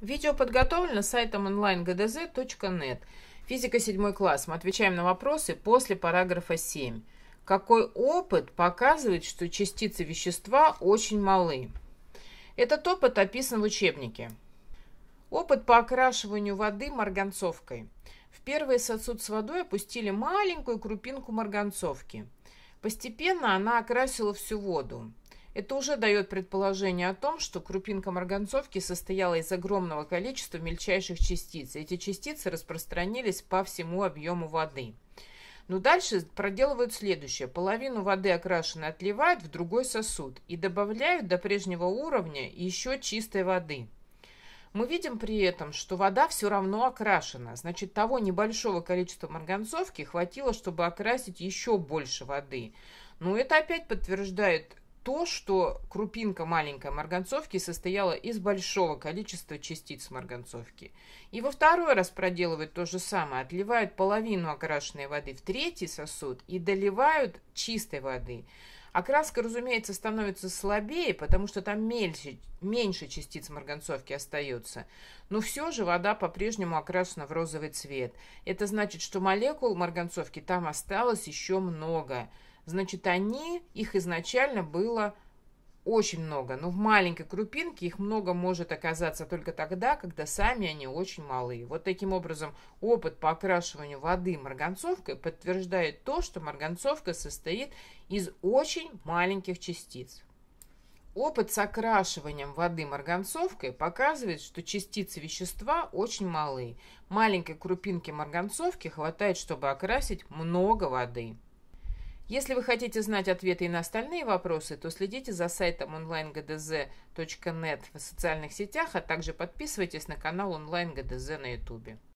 Видео подготовлено сайтом онлайн gdz.net. Физика 7 класс. Мы отвечаем на вопросы после параграфа 7. Какой опыт показывает, что частицы вещества очень малы? Этот опыт описан в учебнике. Опыт по окрашиванию воды марганцовкой. В первый сосуд с водой опустили маленькую крупинку марганцовки. Постепенно она окрасила всю воду. Это уже дает предположение о том, что крупинка марганцовки состояла из огромного количества мельчайших частиц. Эти частицы распространились по всему объему воды. Но дальше проделывают следующее. Половину воды окрашенной отливают в другой сосуд и добавляют до прежнего уровня еще чистой воды. Мы видим при этом, что вода все равно окрашена. Значит, того небольшого количества марганцовки хватило, чтобы окрасить еще больше воды. Но это опять подтверждает то, что крупинка маленькой марганцовки состояла из большого количества частиц марганцовки. И во второй раз проделывают то же самое. Отливают половину окрашенной воды в третий сосуд и доливают чистой воды. Окраска, разумеется, становится слабее, потому что там меньше, меньше частиц марганцовки остается. Но все же вода по-прежнему окрашена в розовый цвет. Это значит, что молекул марганцовки там осталось еще много. Значит, они, их изначально было очень много, но в маленькой крупинке их много может оказаться только тогда, когда сами они очень малые. Вот таким образом опыт по окрашиванию воды марганцовкой подтверждает то, что марганцовка состоит из очень маленьких частиц. Опыт с окрашиванием воды марганцовкой показывает, что частицы вещества очень малые. Маленькой крупинки марганцовки хватает, чтобы окрасить много воды. Если вы хотите знать ответы и на остальные вопросы, то следите за сайтом онлайн-гдз.нет в социальных сетях, а также подписывайтесь на канал онлайн-гдз на YouTube.